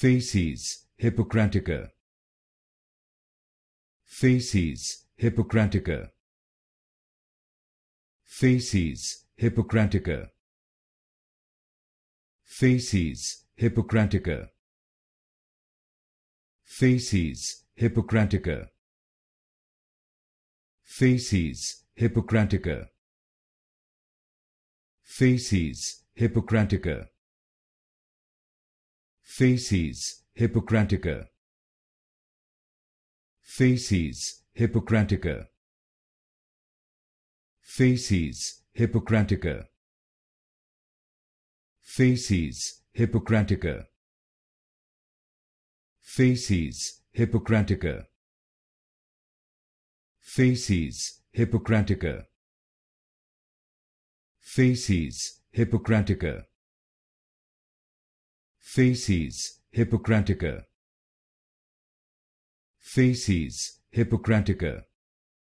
Phases Hippocratica Phases Hippocratica Phases Hippocratica Phases Hippocratica Phases Hippocratica Phases Hippocratica Phases Hippocratica Phases Hippocratica Phases Hippocratica Phases Hippocratica Phases Hippocratica Phases Hippocratica Phases Hippocratica Phases Hippocratica Facies Hippocratica Facies Hippocratica